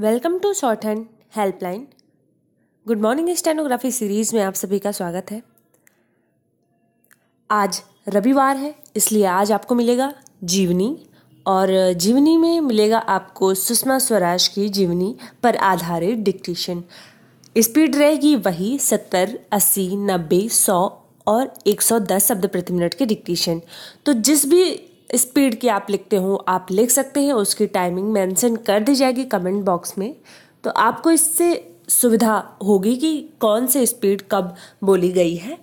Welcome to shorthand helpline good morning stenography series में आप सभी का स्वागत है आज रविवार है इसलिए आज आपको मिलेगा जीवनी और जीवनी में मिलेगा आपको सुषमा स्वराज की जीवनी पर आधारित डिक्टेशन स्पीड रहेगी वही सत्तर अस्सी नब्बे सौ और 110 शब्द प्रति मिनट के डिक्टेशन तो जिस भी स्पीड की आप लिखते हो आप लिख सकते हैं उसकी टाइमिंग मेंशन कर दी जाएगी कमेंट बॉक्स में तो आपको इससे सुविधा होगी कि कौन से स्पीड कब बोली गई है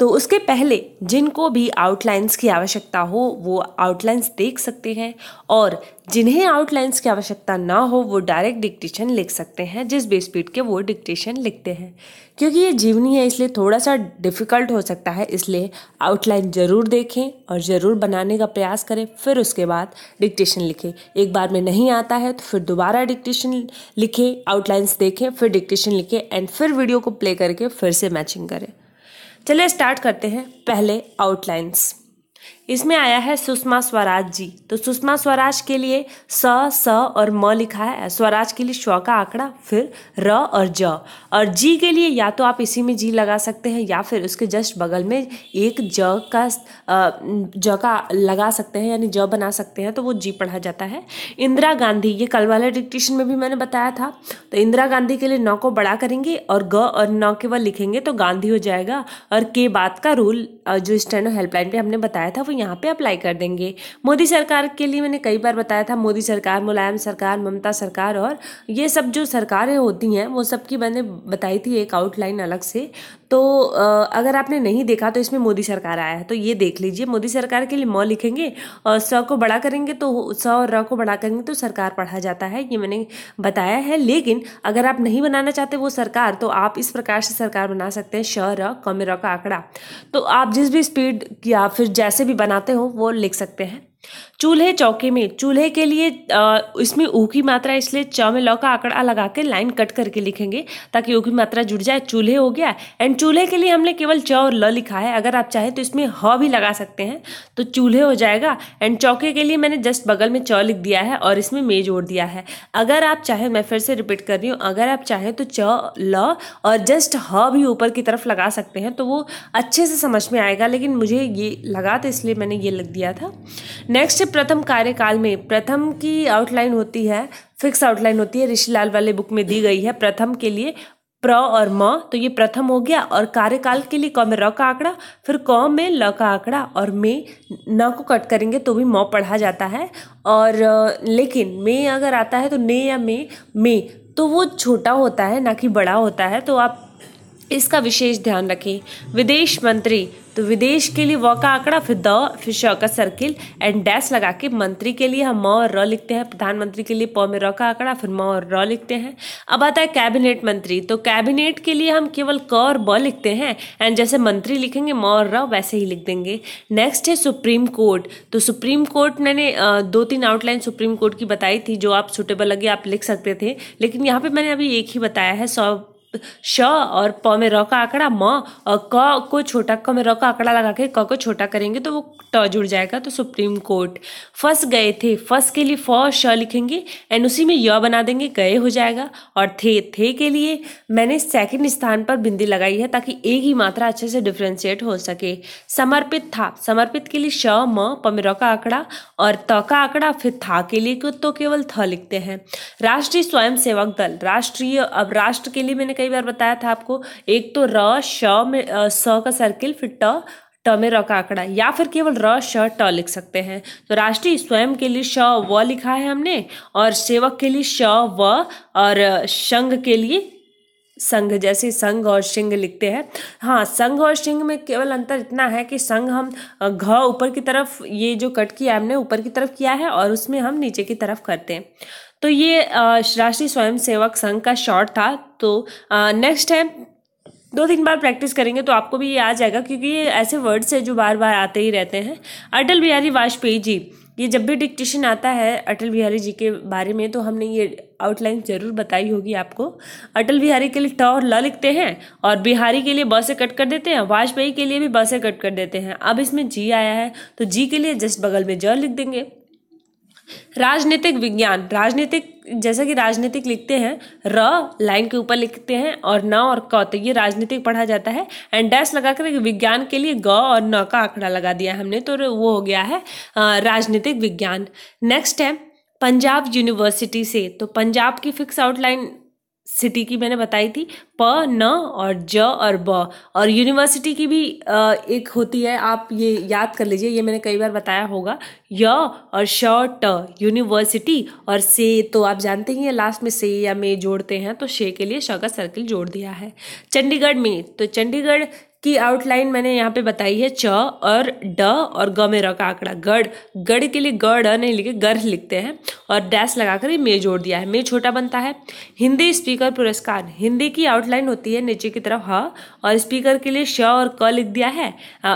तो उसके पहले जिनको भी आउटलाइंस की आवश्यकता हो वो आउटलाइंस देख सकते हैं और जिन्हें आउटलाइंस की आवश्यकता ना हो वो डायरेक्ट डिक्टेशन लिख सकते हैं जिस बेस पीट के वो डिक्टेशन लिखते हैं क्योंकि ये जीवनी है इसलिए थोड़ा सा डिफ़िकल्ट हो सकता है इसलिए आउटलाइन ज़रूर देखें और ज़रूर बनाने का प्रयास करें फिर उसके बाद डिक्टेशन लिखें एक बार में नहीं आता है तो फिर दोबारा डिक्टेशन लिखें आउटलाइंस देखें फिर डिक्टेशन लिखें एंड फिर वीडियो को प्ले करके फिर से मैचिंग करें चलिए स्टार्ट करते हैं पहले आउटलाइंस इसमें आया है सुषमा स्वराज जी तो सुषमा स्वराज के लिए स स और म लिखा है स्वराज के लिए श्व का आंकड़ा फिर र और ज और जी के लिए या तो आप इसी में जी लगा सकते हैं या फिर उसके जस्ट बगल में एक ज का ज का लगा सकते हैं यानी ज बना सकते हैं तो वो जी पढ़ा जाता है इंदिरा गांधी ये कल वाले डिक्टेशन में भी मैंने बताया था तो इंदिरा गांधी के लिए नौ को बड़ा करेंगे और ग और नौ के वह लिखेंगे तो गांधी हो जाएगा और के बात का रूल जो स्टैंड हेल्पलाइन पे हमने बताया था वो यहाँ पे अप्लाई कर देंगे मोदी सरकार के लिए मैंने कई बार बताया था मोदी सरकार मुलायम सरकार ममता सरकार और ये सब जो सरकारें होती हैं वो सब की मैंने बताई थी एक आउटलाइन अलग से तो अगर आपने नहीं देखा तो इसमें मोदी सरकार आया है तो ये देख लीजिए मोदी सरकार के लिए म लिखेंगे और स को बड़ा करेंगे तो स और र को बड़ा करेंगे तो सरकार पढ़ा जाता है ये मैंने बताया है लेकिन अगर आप नहीं बनाना चाहते वो सरकार तो आप इस प्रकार से सरकार बना सकते हैं श र कम र का आंकड़ा तो आप जिस भी स्पीड या फिर जैसे भी बना बनाते हो वो लिख सकते हैं चूल्हे चौके में चूल्हे के लिए इसमें ऊ की मात्रा इसलिए च में लौ का आंकड़ा लगा के लाइन कट करके लिखेंगे ताकि ऊ की मात्रा जुड़ जाए चूल्हे हो गया एंड चूल्हे के लिए हमने केवल च और ल लिखा है अगर आप चाहें तो इसमें ह भी लगा सकते हैं तो चूल्हे हो जाएगा एंड चौके के लिए मैंने जस्ट बगल में च लिख दिया है और इसमें मे जोड़ दिया है अगर आप चाहें मैं फिर से रिपीट कर रही हूँ अगर आप चाहें तो च ल और जस्ट ह भी ऊपर की तरफ लगा सकते हैं तो वो अच्छे से समझ में आएगा लेकिन मुझे ये लगा तो इसलिए मैंने ये लिख दिया था नेक्स्ट प्रथम कार्यकाल में प्रथम की आउटलाइन होती है फिक्स आउटलाइन होती है ऋषिलाल वाले बुक में दी गई है प्रथम के लिए प्र और म तो ये प्रथम हो गया और कार्यकाल के लिए क में र का आंकड़ा फिर क में ल का आंकड़ा और मे न को कट करेंगे तो भी म पढ़ा जाता है और लेकिन मे अगर आता है तो ने या मे मे तो वो छोटा होता है ना कि बड़ा होता है तो आप इसका विशेष ध्यान रखें विदेश मंत्री तो विदेश के लिए व का आंकड़ा फिर द फिर श का सर्किल एंड डैश लगा के मंत्री के लिए हम म और र लिखते हैं प्रधानमंत्री के लिए प में र का आंकड़ा फिर म और र लिखते हैं अब आता है कैबिनेट मंत्री तो कैबिनेट के लिए हम केवल क और ब लिखते हैं एंड जैसे मंत्री लिखेंगे म और र वैसे ही लिख देंगे नेक्स्ट है सुप्रीम कोर्ट तो सुप्रीम कोर्ट मैंने दो तीन आउटलाइन सुप्रीम कोर्ट की बताई थी जो आप सुटेबल लगे आप लिख सकते थे लेकिन यहाँ पर मैंने अभी एक ही बताया है सौ श और प में र का आंकड़ा म और क को छोटा क में र का आंकड़ा लगा के क को छोटा करेंगे तो वो ट जुड़ जाएगा तो सुप्रीम कोर्ट फस गए थे फस के लिए फ श लिखेंगे एंड उसी में य बना देंगे गए हो जाएगा और थे थे के लिए मैंने सेकंड स्थान पर बिंदी लगाई है ताकि एक ही मात्रा अच्छे से डिफ्रेंशिएट हो सके समर्पित था समर्पित के लिए श म प में र का आंकड़ा और त का आंकड़ा फिर था के लिए तो केवल थ लिखते हैं राष्ट्रीय स्वयं दल राष्ट्रीय अब राष्ट्र के लिए मैंने कई बार बताया था आपको एक तो र श में स का सर्किल फिर ट ट में र का आंकड़ा या फिर केवल र श ट लिख सकते हैं तो राष्ट्रीय स्वयं के लिए श व लिखा है हमने और सेवक के लिए श व और संघ के लिए संघ जैसे संघ और सिंह लिखते हैं हाँ संघ और सिंह में केवल अंतर इतना है कि संघ हम घ ऊपर की तरफ ये जो कट किया हमने ऊपर की तरफ किया है और उसमें हम नीचे की तरफ करते हैं तो ये राष्ट्रीय स्वयं सेवक संघ का शॉर्ट था तो नेक्स्ट है दो तीन बार प्रैक्टिस करेंगे तो आपको भी ये आ जाएगा क्योंकि ये ऐसे वर्ड्स हैं जो बार बार आते ही रहते हैं अटल बिहारी वाजपेयी जी ये जब भी डिक्टेशन आता है अटल बिहारी जी के बारे में तो हमने ये आउटलाइन जरूर बताई होगी आपको अटल बिहारी के लिए ट और ल लिखते हैं और बिहारी के लिए ब से कट कर देते हैं वाजपेयी के लिए भी ब से कट कर देते हैं अब इसमें जी आया है तो जी के लिए जस्ट बगल में ज लिख देंगे राजनीतिक विज्ञान राजनीतिक जैसा कि राजनीतिक लिखते हैं र लाइन के ऊपर लिखते हैं और न और क तो ये राजनीतिक पढ़ा जाता है एंड डैश लगाकर विज्ञान के लिए ग और न का आंकड़ा लगा दिया हमने तो वो हो गया है राजनीतिक विज्ञान नेक्स्ट है पंजाब यूनिवर्सिटी से तो पंजाब की फिक्स आउटलाइन सिटी की मैंने बताई थी प न और ज और ब और यूनिवर्सिटी की भी एक होती है आप ये याद कर लीजिए ये मैंने कई बार बताया होगा य और श ट यूनिवर्सिटी और से तो आप जानते ही हैं लास्ट में से या में जोड़ते हैं तो शे के लिए श का सर्किल जोड़ दिया है चंडीगढ़ में तो चंडीगढ़ की आउटलाइन मैंने यहाँ पे बताई है च और ड और ग में र का आंकड़ा गढ़ गढ़ के लिए गढ़ नहीं लिखे गर्ह लिखते हैं और डैश लगाकर ये मे जोड़ दिया है मे छोटा बनता है हिंदी स्पीकर पुरस्कार हिंदी की आउटलाइन होती है नीचे की तरफ ह और स्पीकर के लिए श और क लिख दिया है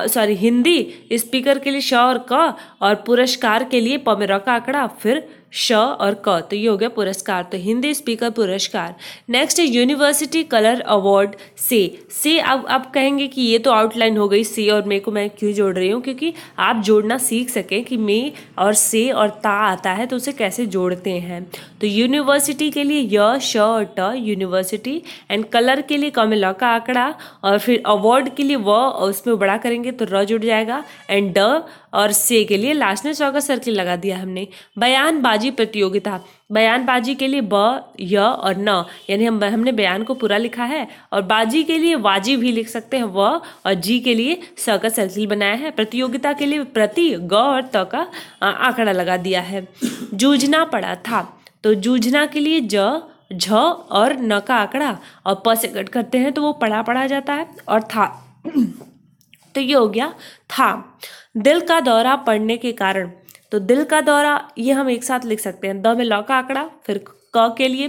सॉरी हिंदी स्पीकर के लिए श और क और पुरस्कार के लिए प में र का आंकड़ा फिर श और क तो ये हो गया पुरस्कार तो हिंदी स्पीकर पुरस्कार नेक्स्ट है यूनिवर्सिटी कलर अवार्ड से से अब आप कहेंगे कि ये तो आउटलाइन हो गई से और मे को मैं क्यों जोड़ रही हूँ क्योंकि आप जोड़ना सीख सकें कि मे और से और ता आता है तो उसे कैसे जोड़ते हैं तो यूनिवर्सिटी के लिए य श और ट यूनिवर्सिटी एंड कलर के लिए ल का आंकड़ा और फिर अवार्ड के लिए व और उसमें बड़ा करेंगे तो र जुड़ जाएगा एंड ड और से के लिए लास्ट में चौका सर्किल लगा दिया हमने बयानबाजी बयानबाजी प्रतियोगिता बयानबाजी के लिए ब य और न यानी हम हमने बयान को पूरा लिखा है और बाजी के लिए वाजी भी लिख सकते हैं व और जी के लिए स का सर्किल बनाया है प्रतियोगिता के लिए प्रति ग और त का आंकड़ा लगा दिया है जूझना पड़ा था तो जूझना के लिए ज झ और न का आंकड़ा और प से कट करते हैं तो वो पड़ा पड़ा जाता है और था तो ये हो गया था दिल का दौरा पड़ने के कारण तो दिल का दौरा ये हम एक साथ लिख सकते हैं द में लॉ का आंकड़ा फिर क के लिए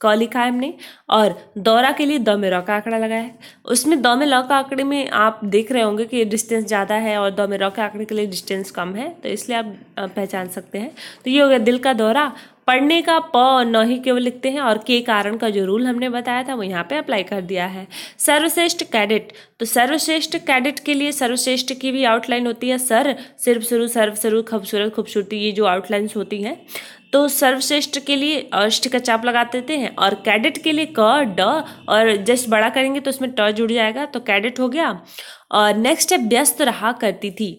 कॉली कायम ने और दौरा के लिए दो रॉ का आंकड़ा लगाया है उसमें दो में लॉ का आंकड़े में आप देख रहे होंगे कि ये डिस्टेंस ज़्यादा है और दो रॉ के आंकड़े के लिए डिस्टेंस कम है तो इसलिए आप पहचान सकते हैं तो ये हो गया दिल का दौरा पढ़ने का प और न ही केवल लिखते हैं और के कारण का जो रूल हमने बताया था वो यहाँ पे अप्लाई कर दिया है सर्वश्रेष्ठ कैडेट तो सर्वश्रेष्ठ कैडेट के लिए सर्वश्रेष्ठ की भी आउटलाइन होती है सर सिर्फ शुरू सर्व शुरू खूबसूरत खूबसूरती ये जो आउटलाइंस होती हैं तो सर्वश्रेष्ठ के लिए अष्ट का चाप लगा देते हैं और कैडेट के लिए क ड और जस्ट बड़ा करेंगे तो उसमें ट जुड़ जाएगा तो कैडेट हो गया और नेक्स्ट है व्यस्त रहा करती थी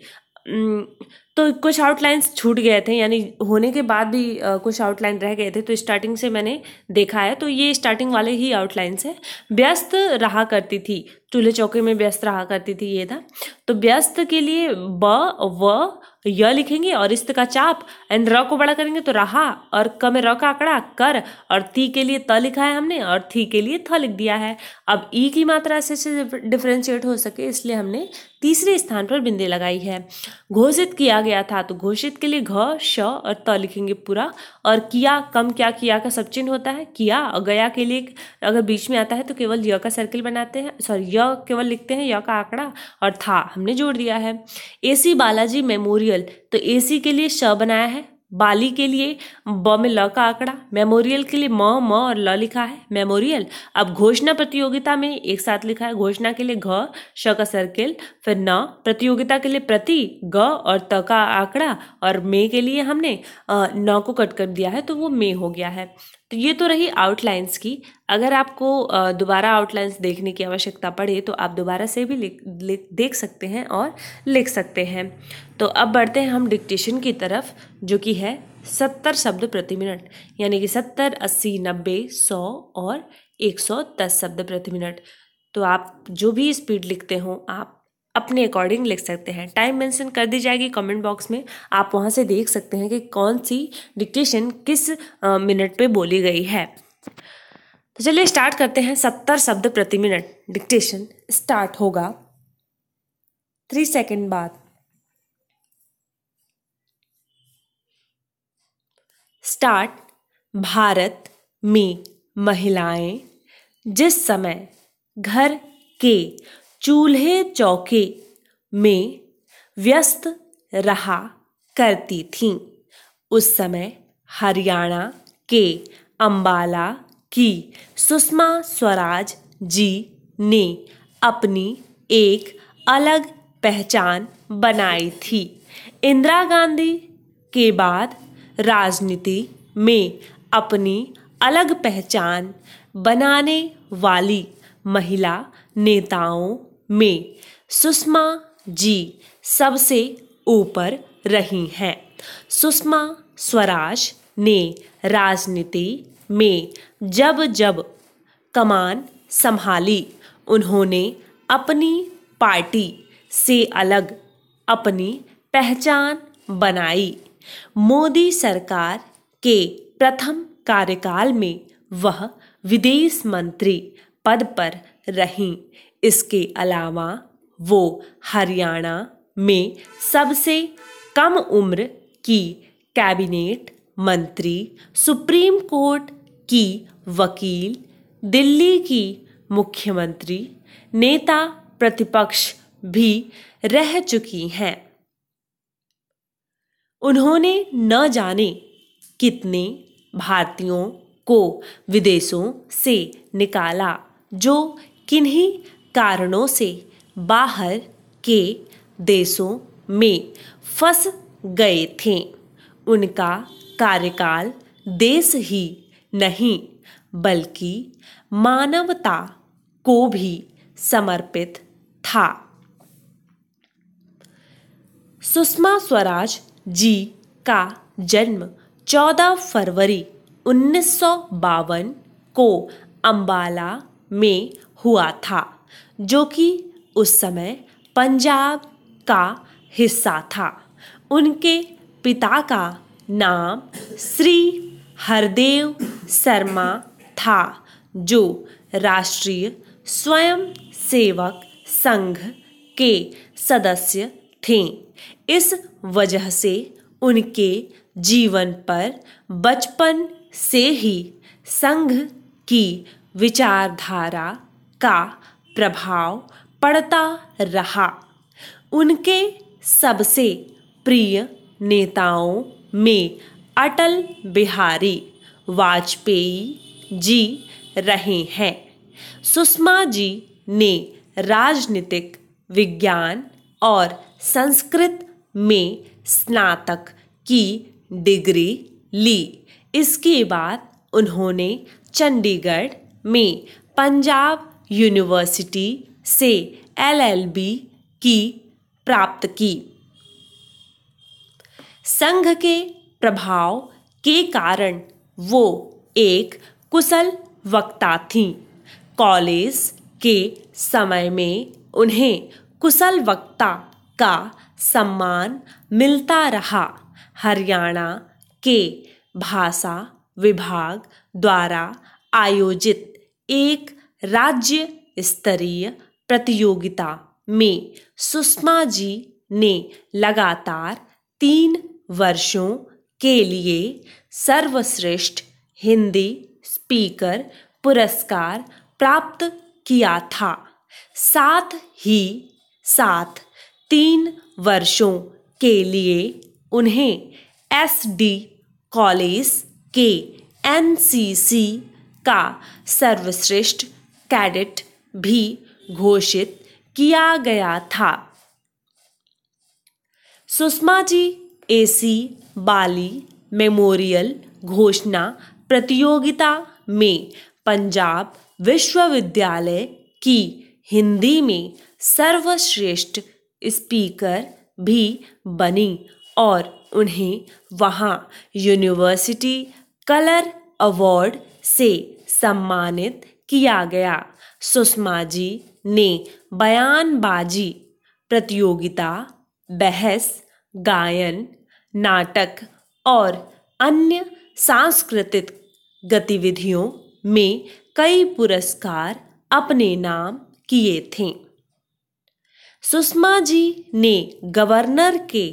तो कुछ आउटलाइंस छूट गए थे यानी होने के बाद भी कुछ आउटलाइन रह गए थे तो स्टार्टिंग से मैंने देखा है तो ये स्टार्टिंग वाले ही आउटलाइंस है व्यस्त रहा करती थी चूल्हे चौके में व्यस्त रहा करती थी ये था तो व्यस्त के लिए ब व य लिखेंगे और इस्त का चाप एंड र को बड़ा करेंगे तो रहा और क में र का आंकड़ा कर और थी के लिए त लिखा है हमने और थी के लिए थ लिख दिया है अब ई की मात्रा से से डिफ्रेंशिएट हो सके इसलिए हमने तीसरे स्थान पर बिंदी लगाई है घोषित किया गया था तो घोषित के लिए घ श और त लिखेंगे पूरा और किया कम क्या किया का सब चिन्ह होता है किया और गया के लिए अगर बीच में आता है तो केवल य का सर्किल बनाते हैं सॉरी य केवल लिखते हैं य का आंकड़ा और था हमने जोड़ दिया है ए बालाजी मेमोरियल तो ए के लिए श बनाया है बाली के लिए ब में ल का आंकड़ा मेमोरियल के लिए म म और ल लिखा है मेमोरियल अब घोषणा प्रतियोगिता में एक साथ लिखा है घोषणा के लिए घ श का सर्किल फिर न प्रतियोगिता के लिए प्रति ग और त का आंकड़ा और मे के लिए हमने न को कट कर दिया है तो वो मे हो गया है तो ये तो रही आउटलाइंस की अगर आपको दोबारा आउटलाइंस देखने की आवश्यकता पड़े तो आप दोबारा से भी लिख, देख सकते हैं और लिख सकते हैं तो अब बढ़ते हैं हम डिक्टेशन की तरफ जो कि है सत्तर शब्द प्रति मिनट यानी कि सत्तर अस्सी नब्बे सौ और एक सौ दस शब्द प्रति मिनट तो आप जो भी स्पीड लिखते हो आप अपने अकॉर्डिंग लिख सकते हैं टाइम मेंशन कर दी जाएगी कमेंट बॉक्स में आप वहां से देख सकते हैं कि कौन सी डिक्टेशन किस मिनट पे बोली गई है तो चलिए स्टार्ट करते हैं सत्तर शब्द प्रति मिनट डिक्टेशन स्टार्ट होगा थ्री सेकेंड बाद स्टार्ट भारत में महिलाएं जिस समय घर के चूल्हे चौके में व्यस्त रहा करती थीं उस समय हरियाणा के अंबाला की सुषमा स्वराज जी ने अपनी एक अलग पहचान बनाई थी इंदिरा गांधी के बाद राजनीति में अपनी अलग पहचान बनाने वाली महिला नेताओं में सुषमा जी सबसे ऊपर रही हैं सुषमा स्वराज ने राजनीति में जब जब कमान संभाली उन्होंने अपनी पार्टी से अलग अपनी पहचान बनाई मोदी सरकार के प्रथम कार्यकाल में वह विदेश मंत्री पद पर रहीं इसके अलावा वो हरियाणा में सबसे कम उम्र की कैबिनेट मंत्री सुप्रीम कोर्ट की वकील दिल्ली की मुख्यमंत्री नेता प्रतिपक्ष भी रह चुकी हैं उन्होंने न जाने कितने भारतीयों को विदेशों से निकाला जो किन्हीं कारणों से बाहर के देशों में फंस गए थे उनका कार्यकाल देश ही नहीं बल्कि मानवता को भी समर्पित था सुषमा स्वराज जी का जन्म 14 फरवरी उन्नीस को अंबाला में हुआ था जो कि उस समय पंजाब का हिस्सा था उनके पिता का नाम श्री हरदेव शर्मा था जो राष्ट्रीय स्वयं सेवक संघ के सदस्य थे इस वजह से उनके जीवन पर बचपन से ही संघ की विचारधारा का प्रभाव पड़ता रहा उनके सबसे प्रिय नेताओं में अटल बिहारी वाजपेयी जी रहे हैं सुषमा जी ने राजनीतिक विज्ञान और संस्कृत में स्नातक की डिग्री ली इसके बाद उन्होंने चंडीगढ़ में पंजाब यूनिवर्सिटी से एलएलबी की प्राप्त की संघ के प्रभाव के कारण वो एक कुशल वक्ता थी कॉलेज के समय में उन्हें कुशल वक्ता का सम्मान मिलता रहा हरियाणा के भाषा विभाग द्वारा आयोजित एक राज्य स्तरीय प्रतियोगिता में सुषमा जी ने लगातार तीन वर्षों के लिए सर्वश्रेष्ठ हिंदी स्पीकर पुरस्कार प्राप्त किया था साथ ही साथ तीन वर्षों के लिए उन्हें एस डी कॉलेज के एन का सर्वश्रेष्ठ कैडेट भी घोषित किया गया था सुषमा जी एसी बाली मेमोरियल घोषणा प्रतियोगिता में पंजाब विश्वविद्यालय की हिंदी में सर्वश्रेष्ठ स्पीकर भी बनी और उन्हें वहाँ यूनिवर्सिटी कलर अवार्ड से सम्मानित किया गया सुषमा जी ने बयानबाजी प्रतियोगिता बहस गायन नाटक और अन्य सांस्कृतिक गतिविधियों में कई पुरस्कार अपने नाम किए थे सुषमा जी ने गवर्नर के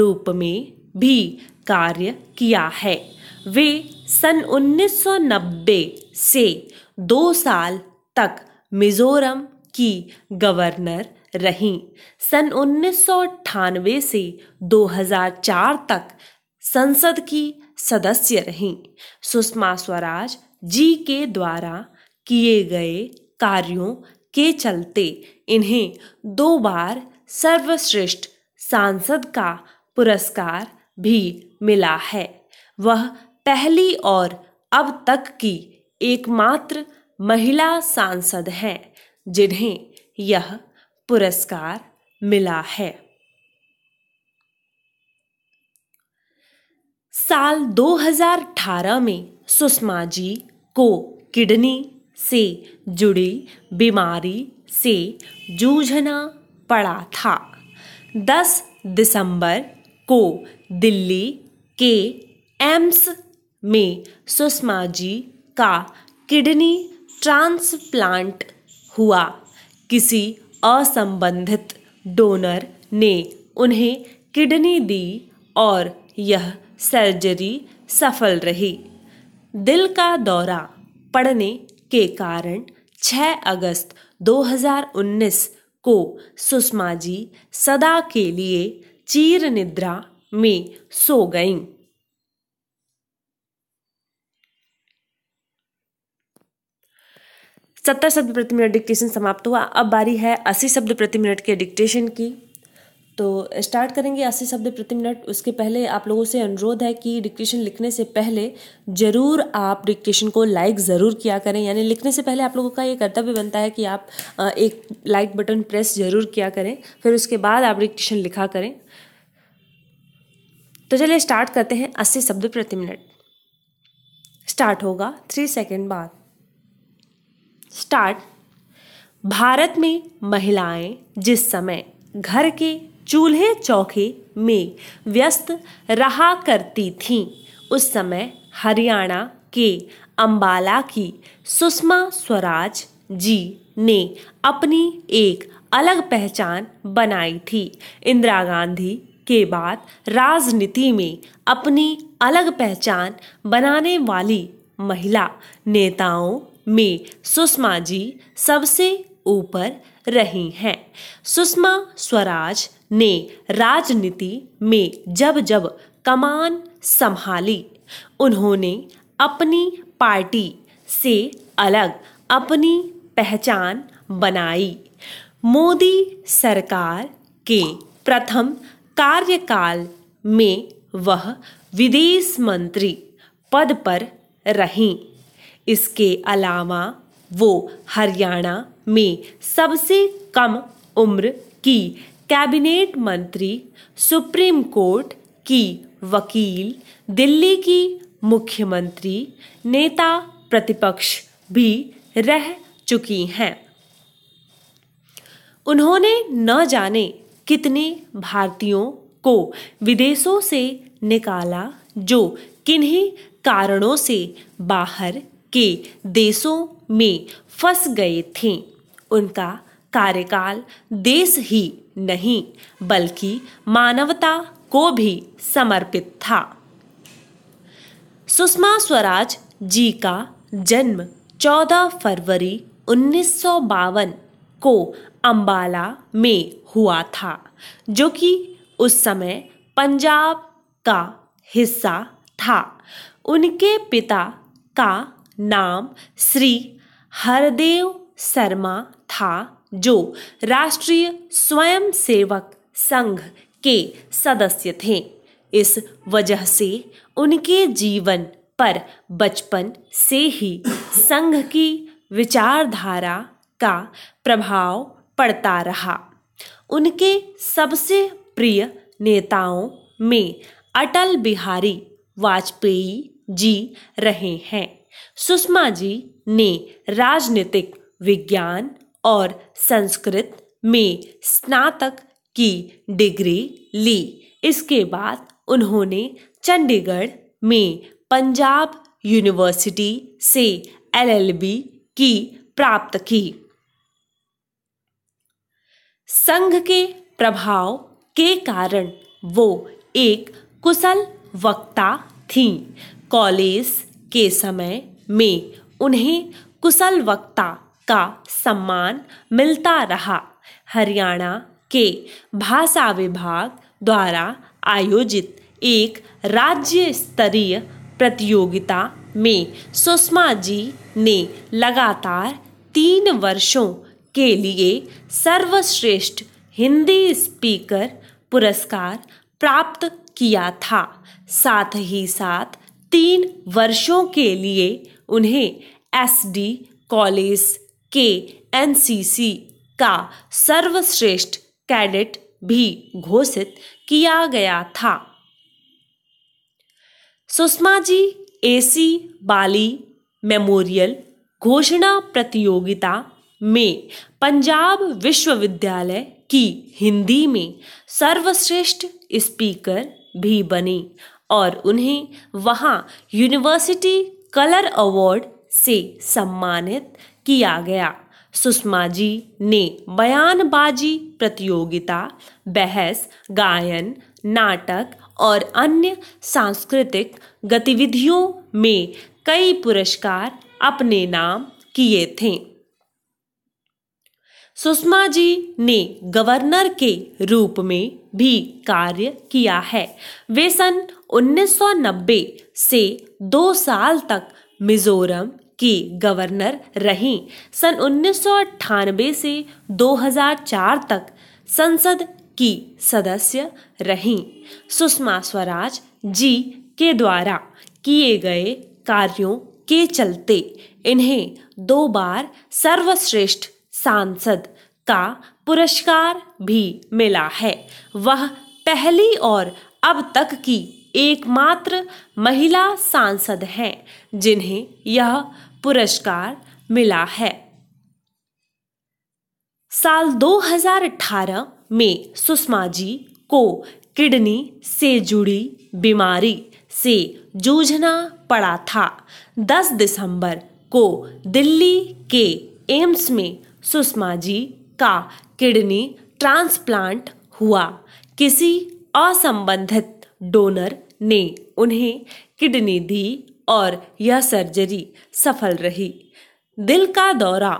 रूप में भी कार्य किया है वे सन 1990 से दो साल तक मिजोरम की गवर्नर रहीं सन उन्नीस से 2004 तक संसद की सदस्य रहीं सुषमा स्वराज जी के द्वारा किए गए कार्यों के चलते इन्हें दो बार सर्वश्रेष्ठ सांसद का पुरस्कार भी मिला है वह पहली और अब तक की एकमात्र महिला सांसद हैं जिन्हें यह पुरस्कार मिला है साल 2018 में सुषमा जी को किडनी से जुड़ी बीमारी से जूझना पड़ा था 10 दिसंबर को दिल्ली के एम्स में सुषमा जी का किडनी ट्रांसप्लांट हुआ किसी असंबंधित डोनर ने उन्हें किडनी दी और यह सर्जरी सफल रही दिल का दौरा पड़ने के कारण 6 अगस्त 2019 को सुषमा जी सदा के लिए चीर निद्रा में सो गईं सत्तर शब्द प्रति मिनट डिक्टेशन समाप्त हुआ अब बारी है अस्सी शब्द प्रति मिनट के डिक्टेशन की तो स्टार्ट करेंगे अस्सी शब्द प्रति मिनट उसके पहले आप लोगों से अनुरोध है कि डिक्टेशन लिखने से पहले ज़रूर आप डिक्टेशन को लाइक ज़रूर किया करें यानी लिखने से पहले आप लोगों का ये कर्तव्य बनता है कि आप एक लाइक बटन प्रेस ज़रूर किया करें फिर उसके बाद आप डिक्टेशन लिखा करें तो चलिए स्टार्ट करते हैं अस्सी शब्द प्रति मिनट स्टार्ट होगा थ्री सेकेंड बाद स्टार्ट भारत में महिलाएं जिस समय घर के चूल्हे चौके में व्यस्त रहा करती थीं उस समय हरियाणा के अंबाला की सुषमा स्वराज जी ने अपनी एक अलग पहचान बनाई थी इंदिरा गांधी के बाद राजनीति में अपनी अलग पहचान बनाने वाली महिला नेताओं में सुषमा जी सबसे ऊपर रही हैं सुषमा स्वराज ने राजनीति में जब जब कमान संभाली उन्होंने अपनी पार्टी से अलग अपनी पहचान बनाई मोदी सरकार के प्रथम कार्यकाल में वह विदेश मंत्री पद पर रहीं इसके अलावा वो हरियाणा में सबसे कम उम्र की कैबिनेट मंत्री सुप्रीम कोर्ट की वकील दिल्ली की मुख्यमंत्री नेता प्रतिपक्ष भी रह चुकी हैं उन्होंने न जाने कितने भारतीयों को विदेशों से निकाला जो किन्हीं कारणों से बाहर के देशों में फंस गए थे उनका कार्यकाल देश ही नहीं बल्कि मानवता को भी समर्पित था सुषमा स्वराज जी का जन्म 14 फरवरी उन्नीस को अंबाला में हुआ था जो कि उस समय पंजाब का हिस्सा था उनके पिता का नाम श्री हरदेव शर्मा था जो राष्ट्रीय स्वयंसेवक संघ के सदस्य थे इस वजह से उनके जीवन पर बचपन से ही संघ की विचारधारा का प्रभाव पड़ता रहा उनके सबसे प्रिय नेताओं में अटल बिहारी वाजपेयी जी रहे हैं सुषमा जी ने राजनीतिक विज्ञान और संस्कृत में स्नातक की डिग्री ली इसके बाद उन्होंने चंडीगढ़ में पंजाब यूनिवर्सिटी से एलएलबी की प्राप्त की संघ के प्रभाव के कारण वो एक कुशल वक्ता थीं कॉलेज के समय में उन्हें कुशल वक्ता का सम्मान मिलता रहा हरियाणा के भाषा विभाग द्वारा आयोजित एक राज्य स्तरीय प्रतियोगिता में सुषमा जी ने लगातार तीन वर्षों के लिए सर्वश्रेष्ठ हिंदी स्पीकर पुरस्कार प्राप्त किया था साथ ही साथ तीन वर्षों के लिए उन्हें एसडी कॉलेज के एनसीसी का सर्वश्रेष्ठ कैडेट भी घोषित किया गया था सुषमा जी एसी बाली मेमोरियल घोषणा प्रतियोगिता में पंजाब विश्वविद्यालय की हिंदी में सर्वश्रेष्ठ स्पीकर भी बनी और उन्हें वहाँ यूनिवर्सिटी कलर अवार्ड से सम्मानित किया गया सुषमा जी ने बयानबाजी प्रतियोगिता बहस गायन नाटक और अन्य सांस्कृतिक गतिविधियों में कई पुरस्कार अपने नाम किए थे सुषमा जी ने गवर्नर के रूप में भी कार्य किया है वे सन 1990 से दो साल तक मिजोरम की गवर्नर रहीं सन उन्नीस से 2004 तक संसद की सदस्य रहीं सुषमा स्वराज जी के द्वारा किए गए कार्यों के चलते इन्हें दो बार सर्वश्रेष्ठ सांसद का पुरस्कार भी मिला है वह पहली और अब तक की एकमात्र महिला सांसद हैं जिन्हें यह पुरस्कार मिला है साल 2018 में सुषमा जी को किडनी से जुड़ी बीमारी से जूझना पड़ा था 10 दिसंबर को दिल्ली के एम्स में सुषमा जी का किडनी ट्रांसप्लांट हुआ किसी असंबंधित डोनर ने उन्हें किडनी दी और यह सर्जरी सफल रही दिल का दौरा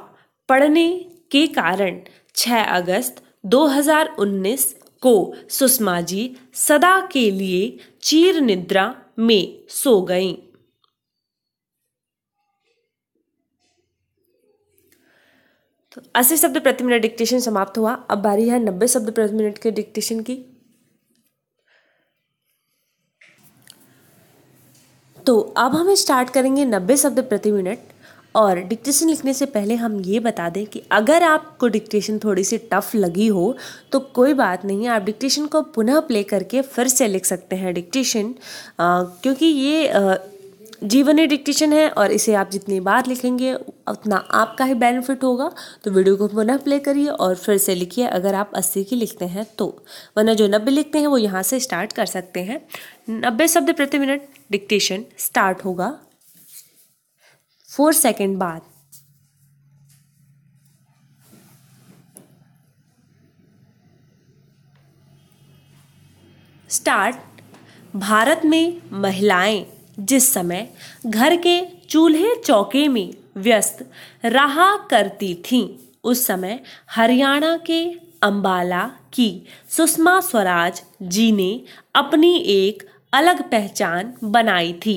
पड़ने के कारण 6 अगस्त 2019 को सुषमा जी सदा के लिए चीर निद्रा में सो गईं। तो अस्सी शब्द प्रति मिनट डिक्टेशन समाप्त हुआ अब बारी है नब्बे शब्द प्रति मिनट के डिक्टेशन की तो अब हम स्टार्ट करेंगे नब्बे शब्द प्रति मिनट और डिक्टेशन लिखने से पहले हम ये बता दें कि अगर आपको डिक्टेशन थोड़ी सी टफ लगी हो तो कोई बात नहीं आप डिक्टेशन को पुनः प्ले करके फिर से लिख सकते हैं डिक्टेशन क्योंकि ये आ, जीवनी डिक्टेशन है और इसे आप जितनी बार लिखेंगे उतना आपका ही बेनिफिट होगा तो वीडियो को पुनः प्ले करिए और फिर से लिखिए अगर आप अस्सी की लिखते हैं तो वरना जो नब्बे लिखते हैं वो यहाँ से स्टार्ट कर सकते हैं नब्बे शब्द प्रति मिनट डिक्टेशन स्टार्ट होगा फोर सेकेंड बाद स्टार्ट भारत में महिलाएं जिस समय घर के चूल्हे चौके में व्यस्त रहा करती थी उस समय हरियाणा के अंबाला की सुषमा स्वराज जी ने अपनी एक अलग पहचान बनाई थी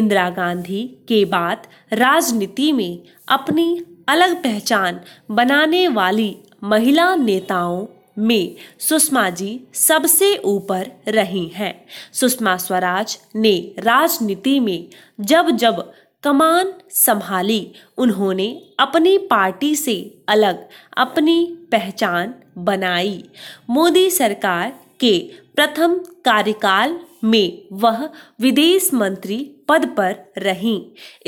इंदिरा गांधी के बाद राजनीति में अपनी अलग पहचान बनाने वाली महिला नेताओं में सुषमा जी सबसे ऊपर रही हैं सुषमा स्वराज ने राजनीति में जब जब कमान संभाली उन्होंने अपनी पार्टी से अलग अपनी पहचान बनाई मोदी सरकार के प्रथम कार्यकाल में वह विदेश मंत्री पद पर रही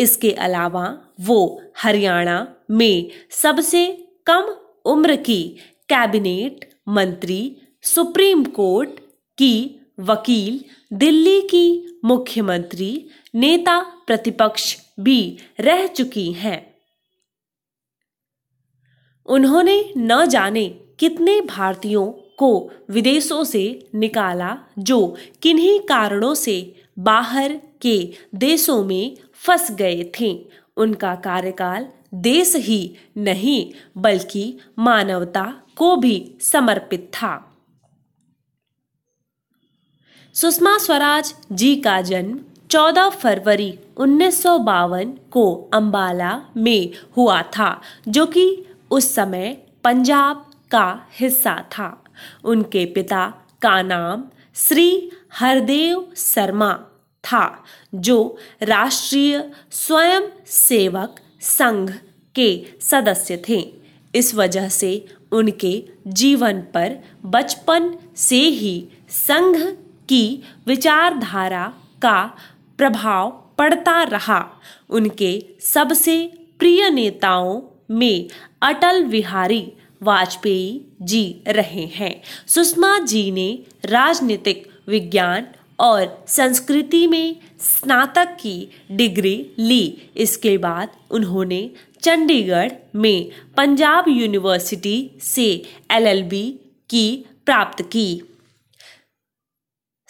इसके अलावा वो हरियाणा में सबसे कम उम्र की कैबिनेट मंत्री सुप्रीम कोर्ट की वकील दिल्ली की मुख्यमंत्री नेता प्रतिपक्ष भी रह चुकी हैं उन्होंने न जाने कितने भारतीयों को विदेशों से निकाला जो किन्हीं कारणों से बाहर के देशों में फंस गए थे उनका कार्यकाल देश ही नहीं बल्कि मानवता को भी समर्पित था सुषमा स्वराज जी का जन्म 14 फरवरी उन्नीस को अंबाला में हुआ था जो कि उस समय पंजाब का हिस्सा था उनके पिता का नाम श्री हरदेव शर्मा था जो राष्ट्रीय स्वयं सेवक संघ के सदस्य थे इस वजह से उनके जीवन पर बचपन से ही संघ की विचारधारा का प्रभाव पड़ता रहा उनके सबसे प्रिय नेताओं में अटल बिहारी वाजपेयी जी रहे हैं सुषमा जी ने राजनीतिक विज्ञान और संस्कृति में स्नातक की डिग्री ली इसके बाद उन्होंने चंडीगढ़ में पंजाब यूनिवर्सिटी से एलएलबी की प्राप्त की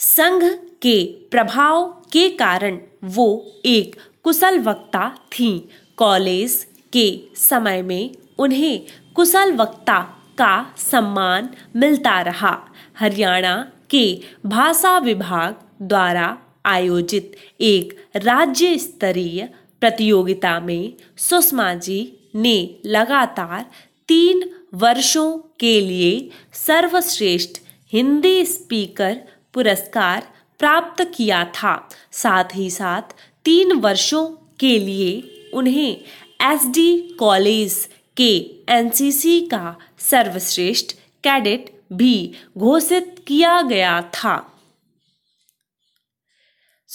संघ के प्रभाव के कारण वो एक कुशल वक्ता थीं कॉलेज के समय में उन्हें कुशल वक्ता का सम्मान मिलता रहा हरियाणा के भाषा विभाग द्वारा आयोजित एक राज्य स्तरीय प्रतियोगिता में सुषमा जी ने लगातार तीन वर्षों के लिए सर्वश्रेष्ठ हिंदी स्पीकर पुरस्कार प्राप्त किया था साथ ही साथ तीन वर्षों के लिए उन्हें एसडी कॉलेज के एनसीसी का सर्वश्रेष्ठ कैडेट भी घोषित किया गया था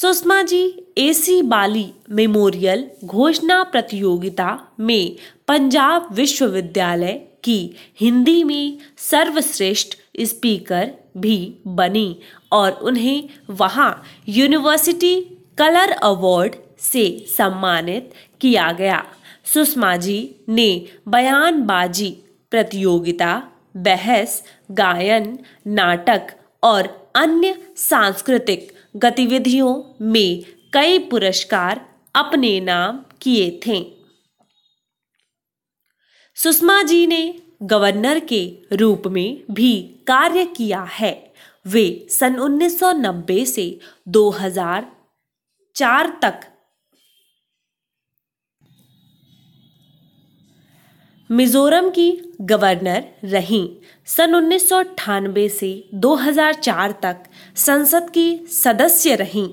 सुषमा जी एसी बाली मेमोरियल घोषणा प्रतियोगिता में पंजाब विश्वविद्यालय की हिंदी में सर्वश्रेष्ठ स्पीकर भी बनी और उन्हें वहां यूनिवर्सिटी कलर अवार्ड से सम्मानित किया गया सुषमा जी ने बयानबाजी प्रतियोगिता बहस गायन नाटक और अन्य सांस्कृतिक गतिविधियों में कई पुरस्कार अपने नाम किए थे सुषमा जी ने गवर्नर के रूप में भी कार्य किया है वे सन 1990 से 2004 तक मिजोरम की गवर्नर रहीं सन उन्नीस से 2004 तक संसद की सदस्य रहीं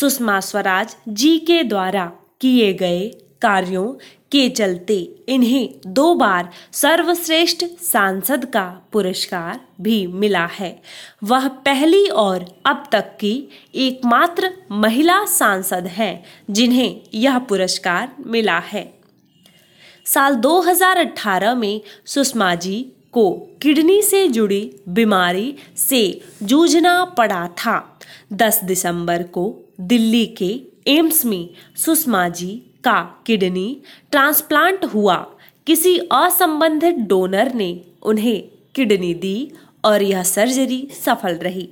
सुषमा स्वराज जी के द्वारा किए गए कार्यों के चलते इन्हें दो बार सर्वश्रेष्ठ सांसद का पुरस्कार भी मिला है वह पहली और अब तक की एकमात्र महिला सांसद हैं जिन्हें यह पुरस्कार मिला है साल 2018 में सुषमा जी को किडनी से जुड़ी बीमारी से जूझना पड़ा था 10 दिसंबर को दिल्ली के एम्स में सुषमा जी का किडनी ट्रांसप्लांट हुआ किसी असंबंधित डोनर ने उन्हें किडनी दी और यह सर्जरी सफल रही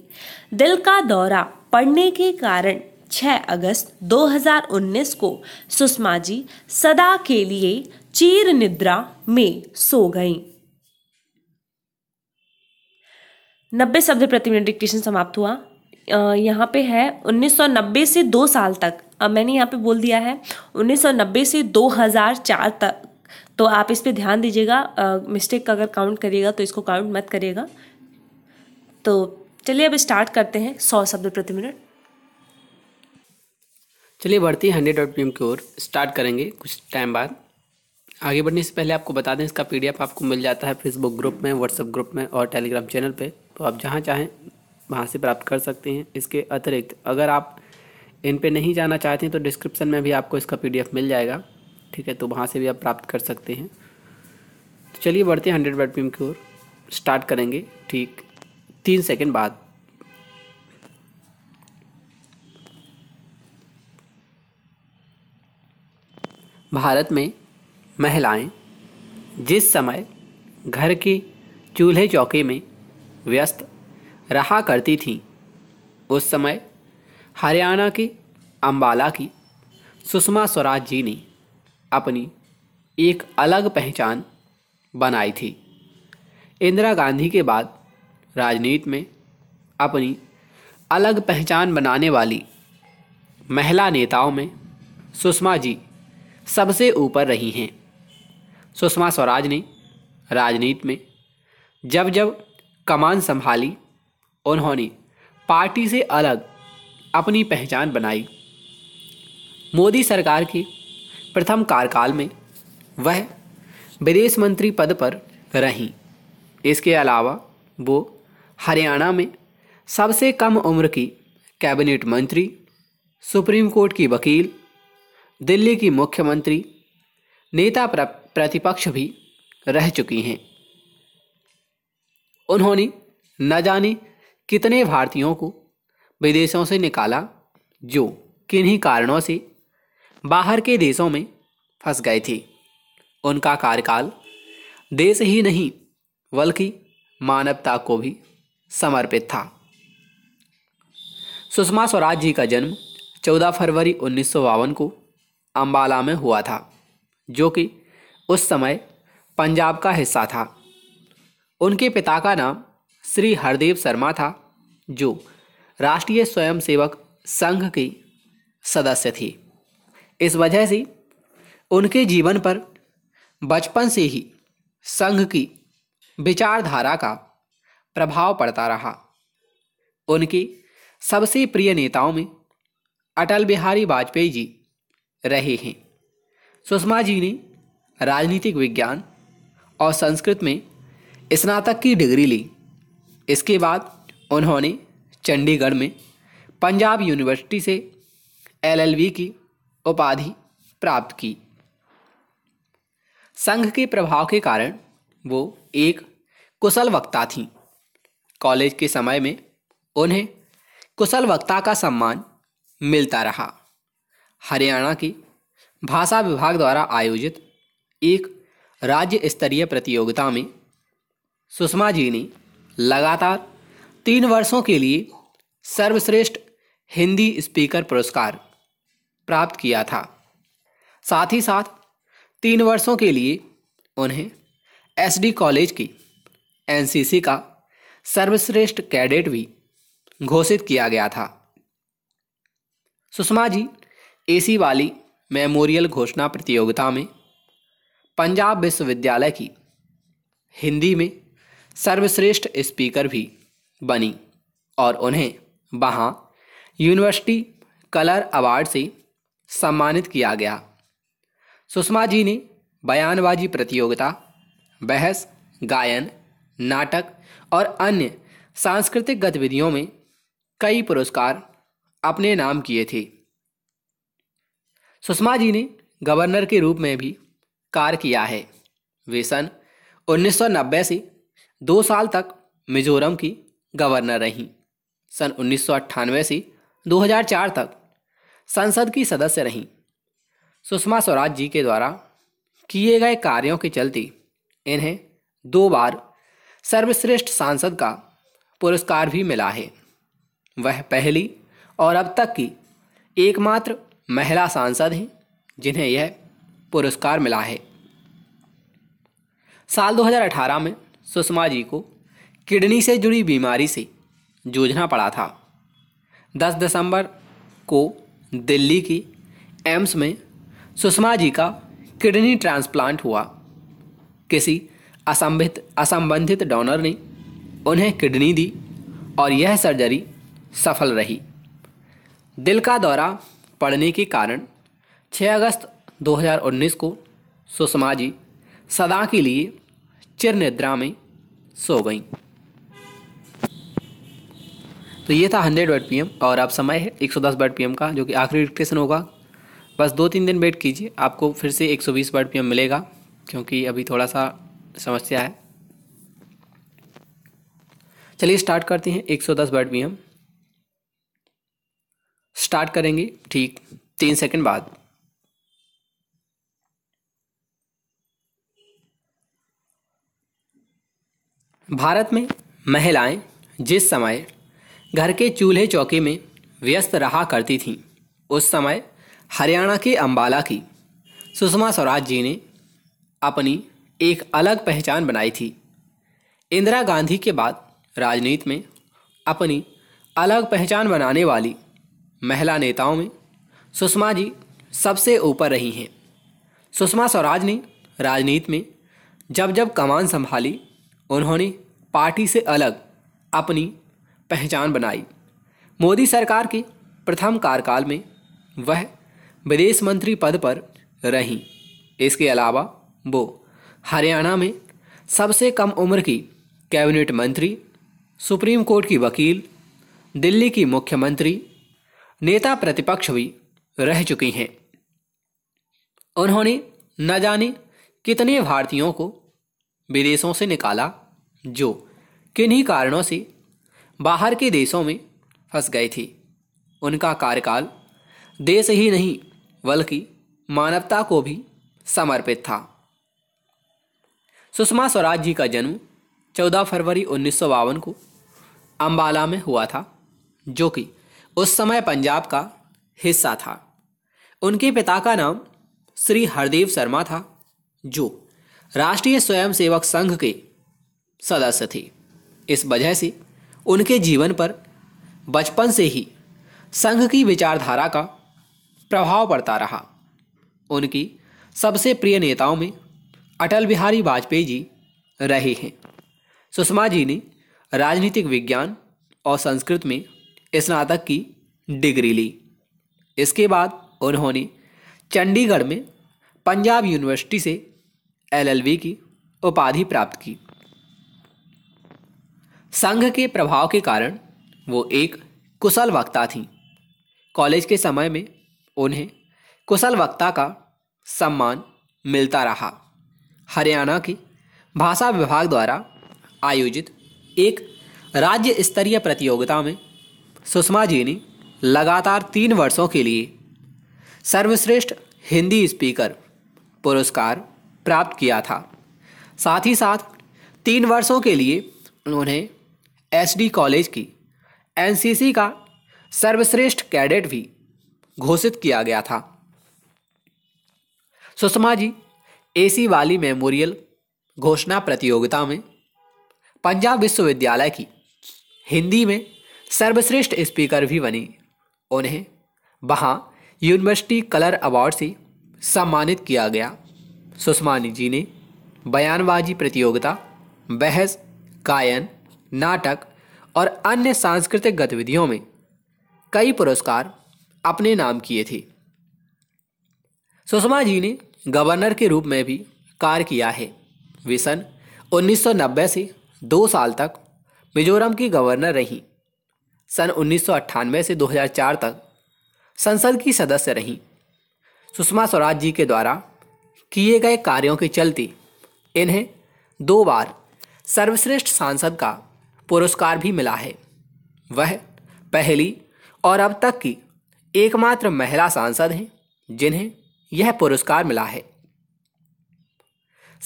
दिल का दौरा पड़ने के कारण 6 अगस्त 2019 को सुषमा जी सदा के लिए चीर निद्रा में सो गई नब्बे शब्द प्रति मिनट डिक्टेशन समाप्त हुआ यहाँ पे है 1990 से दो साल तक अब मैंने यहाँ पे बोल दिया है 1990 से 2004 तक तो आप इस पर ध्यान दीजिएगा मिस्टेक अगर काउंट करिएगा तो इसको काउंट मत करिएगा तो चलिए अब स्टार्ट करते हैं सौ शब्द प्रति मिनट चलिए बढ़ते हैं हंड्रेड डॉट पी की ओर स्टार्ट करेंगे कुछ टाइम बाद आगे बढ़ने से पहले आपको बता दें इसका पी आपको मिल जाता है फेसबुक ग्रुप में व्हाट्सअप ग्रुप में और टेलीग्राम चैनल पर तो आप जहाँ चाहें वहाँ से प्राप्त कर सकते हैं इसके अतिरिक्त अगर आप इन पर नहीं जाना चाहते हैं तो डिस्क्रिप्शन में भी आपको इसका एफ मिल जाएगा ठीक है तो वहाँ से भी आप प्राप्त कर सकते हैं तो चलिए बढ़ते हैं हंड्रेड डॉट पी की ओर स्टार्ट करेंगे ठीक तीन सेकेंड बाद भारत में महिलाएं जिस समय घर के चूल्हे चौके में व्यस्त रहा करती थीं उस समय हरियाणा के अंबाला की सुषमा स्वराज जी ने अपनी एक अलग पहचान बनाई थी इंदिरा गांधी के बाद राजनीति में अपनी अलग पहचान बनाने वाली महिला नेताओं में सुषमा जी सबसे ऊपर रही हैं सुषमा स्वराज ने राजनीति में जब जब कमान संभाली उन्होंने पार्टी से अलग अपनी पहचान बनाई मोदी सरकार के प्रथम कार्यकाल में वह विदेश मंत्री पद पर रहीं इसके अलावा वो हरियाणा में सबसे कम उम्र की कैबिनेट मंत्री सुप्रीम कोर्ट की वकील दिल्ली की मुख्यमंत्री नेता प्रतिपक्ष भी रह चुकी हैं उन्होंने न जाने कितने भारतीयों को विदेशों से निकाला जो किन्हीं कारणों से बाहर के देशों में फंस गए थे उनका कार्यकाल देश ही नहीं बल्कि मानवता को भी समर्पित था सुषमा स्वराज जी का जन्म 14 फरवरी उन्नीस को अम्बाला में हुआ था जो कि उस समय पंजाब का हिस्सा था उनके पिता का नाम श्री हरदेव शर्मा था जो राष्ट्रीय स्वयंसेवक संघ की सदस्य थी इस वजह से उनके जीवन पर बचपन से ही संघ की विचारधारा का प्रभाव पड़ता रहा उनके सबसे प्रिय नेताओं में अटल बिहारी वाजपेयी जी रहे हैं सुषमा जी ने राजनीतिक विज्ञान और संस्कृत में स्नातक की डिग्री ली इसके बाद उन्होंने चंडीगढ़ में पंजाब यूनिवर्सिटी से एलएलबी की उपाधि प्राप्त की संघ के प्रभाव के कारण वो एक कुशल वक्ता थीं कॉलेज के समय में उन्हें कुशल वक्ता का सम्मान मिलता रहा हरियाणा की भाषा विभाग द्वारा आयोजित एक राज्य स्तरीय प्रतियोगिता में सुषमा जी ने लगातार तीन वर्षों के लिए सर्वश्रेष्ठ हिंदी स्पीकर पुरस्कार प्राप्त किया था साथ ही साथ तीन वर्षों के लिए उन्हें एसडी कॉलेज की एनसीसी का सर्वश्रेष्ठ कैडेट भी घोषित किया गया था सुषमा जी एसी वाली मेमोरियल घोषणा प्रतियोगिता में पंजाब विश्वविद्यालय की हिंदी में सर्वश्रेष्ठ स्पीकर भी बनी और उन्हें वहाँ यूनिवर्सिटी कलर अवार्ड से सम्मानित किया गया सुषमा जी ने बयानबाजी प्रतियोगिता बहस गायन नाटक और अन्य सांस्कृतिक गतिविधियों में कई पुरस्कार अपने नाम किए थे सुषमा जी ने गवर्नर के रूप में भी कार्य किया है वे सन उन्नीस से दो साल तक मिजोरम की गवर्नर रहीं सन उन्नीस से 2004 तक संसद की सदस्य रहीं सुषमा स्वराज जी के द्वारा किए गए कार्यों के चलते इन्हें दो बार सर्वश्रेष्ठ सांसद का पुरस्कार भी मिला है वह पहली और अब तक की एकमात्र महिला सांसद हैं जिन्हें यह पुरस्कार मिला है साल 2018 में सुषमा जी को किडनी से जुड़ी बीमारी से जूझना पड़ा था 10 दिसंबर को दिल्ली की एम्स में सुषमा जी का किडनी ट्रांसप्लांट हुआ किसी असंभित असंबंधित डोनर ने उन्हें किडनी दी और यह सर्जरी सफल रही दिल का दौरा पढ़ने के कारण 6 अगस्त 2019 को सुषमा जी सदा के लिए चिर निद्रा में सो गई तो ये था 100 वर्ड पी और अब समय है 110 वर्ड पी का जो कि आखिरी डिक्टेशन होगा बस दो तीन दिन वेट कीजिए आपको फिर से 120 वर्ड पी मिलेगा क्योंकि अभी थोड़ा सा समस्या है चलिए स्टार्ट करते हैं 110 वर्ड पी स्टार्ट करेंगे ठीक तीन सेकंड बाद भारत में महिलाएं जिस समय घर के चूल्हे चौके में व्यस्त रहा करती थीं उस समय हरियाणा के अंबाला की सुषमा स्वराज जी ने अपनी एक अलग पहचान बनाई थी इंदिरा गांधी के बाद राजनीति में अपनी अलग पहचान बनाने वाली महिला नेताओं में सुषमा जी सबसे ऊपर रही हैं सुषमा स्वराज ने राजनीति में जब जब कमान संभाली उन्होंने पार्टी से अलग अपनी पहचान बनाई मोदी सरकार के प्रथम कार्यकाल में वह विदेश मंत्री पद पर रहीं इसके अलावा वो हरियाणा में सबसे कम उम्र की कैबिनेट मंत्री सुप्रीम कोर्ट की वकील दिल्ली की मुख्यमंत्री नेता प्रतिपक्ष भी रह चुकी हैं उन्होंने न जाने कितने भारतीयों को विदेशों से निकाला जो किन्हीं कारणों से बाहर के देशों में फंस गए थे उनका कार्यकाल देश ही नहीं बल्कि मानवता को भी समर्पित था सुषमा स्वराज जी का जन्म 14 फरवरी उन्नीस को अंबाला में हुआ था जो कि उस समय पंजाब का हिस्सा था उनके पिता का नाम श्री हरदेव शर्मा था जो राष्ट्रीय स्वयंसेवक संघ के सदस्य थे इस वजह से उनके जीवन पर बचपन से ही संघ की विचारधारा का प्रभाव पड़ता रहा उनकी सबसे प्रिय नेताओं में अटल बिहारी वाजपेयी जी रहे हैं सुषमा जी ने राजनीतिक विज्ञान और संस्कृत में स्नातक की डिग्री ली इसके बाद उन्होंने चंडीगढ़ में पंजाब यूनिवर्सिटी से एलएलबी की उपाधि प्राप्त की संघ के प्रभाव के कारण वो एक कुशल वक्ता थी कॉलेज के समय में उन्हें कुशल वक्ता का सम्मान मिलता रहा हरियाणा के भाषा विभाग द्वारा आयोजित एक राज्य स्तरीय प्रतियोगिता में सुषमा जी ने लगातार तीन वर्षों के लिए सर्वश्रेष्ठ हिंदी स्पीकर पुरस्कार प्राप्त किया था साथ ही साथ तीन वर्षों के लिए उन्होंने एसडी कॉलेज की एनसीसी का सर्वश्रेष्ठ कैडेट भी घोषित किया गया था सुषमा जी ए वाली मेमोरियल घोषणा प्रतियोगिता में पंजाब विश्वविद्यालय की हिंदी में सर्वश्रेष्ठ स्पीकर भी बनी उन्हें वहाँ यूनिवर्सिटी कलर अवार्ड से सम्मानित किया गया सुषमानी जी ने बयानबाजी प्रतियोगिता बहस गायन नाटक और अन्य सांस्कृतिक गतिविधियों में कई पुरस्कार अपने नाम किए थे सुषमा जी ने गवर्नर के रूप में भी कार्य किया है वे सन 1990 से दो साल तक मिजोरम की गवर्नर रहीं सन 1998 से 2004 तक संसद की सदस्य रहीं सुषमा स्वराज जी के द्वारा किए गए कार्यों के चलते इन्हें दो बार सर्वश्रेष्ठ सांसद का पुरस्कार भी मिला है वह पहली और अब तक की एकमात्र महिला सांसद हैं जिन्हें यह पुरस्कार मिला है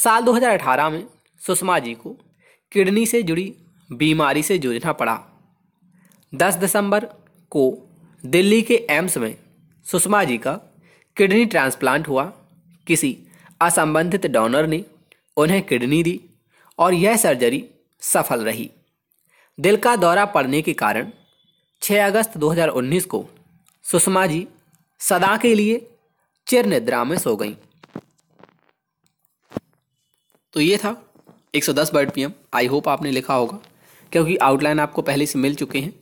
साल 2018 में सुषमा जी को किडनी से जुड़ी बीमारी से जूझना पड़ा 10 दिसंबर को दिल्ली के एम्स में सुषमा जी का किडनी ट्रांसप्लांट हुआ किसी असंबंधित डोनर ने उन्हें किडनी दी और यह सर्जरी सफल रही दिल का दौरा पड़ने के कारण 6 अगस्त 2019 को सुषमा जी सदा के लिए चिर निद्रा में सो गईं तो ये था 110 सौ बर्ड पी आई होप आपने लिखा होगा क्योंकि आउटलाइन आपको पहले से मिल चुके हैं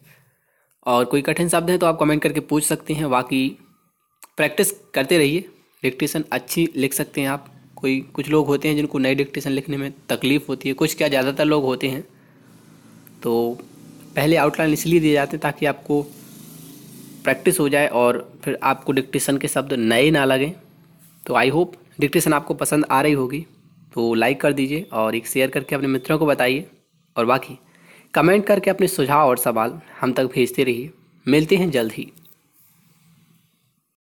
और कोई कठिन शब्द है तो आप कमेंट करके पूछ सकते हैं बाकी प्रैक्टिस करते रहिए डिक्टेशन अच्छी लिख सकते हैं आप कोई कुछ लोग होते हैं जिनको नई डिक्टेशन लिखने में तकलीफ़ होती है कुछ क्या ज़्यादातर लोग होते हैं तो पहले आउटलाइन इसलिए दिए जाते हैं ताकि आपको प्रैक्टिस हो जाए और फिर आपको डिक्टेशन के शब्द नए ना लगें तो आई होप डिक्टेशन आपको पसंद आ रही होगी तो लाइक कर दीजिए और एक शेयर करके अपने मित्रों को बताइए और बाकी कमेंट करके अपने सुझाव और सवाल हम तक भेजते रहिए मिलते हैं जल्द ही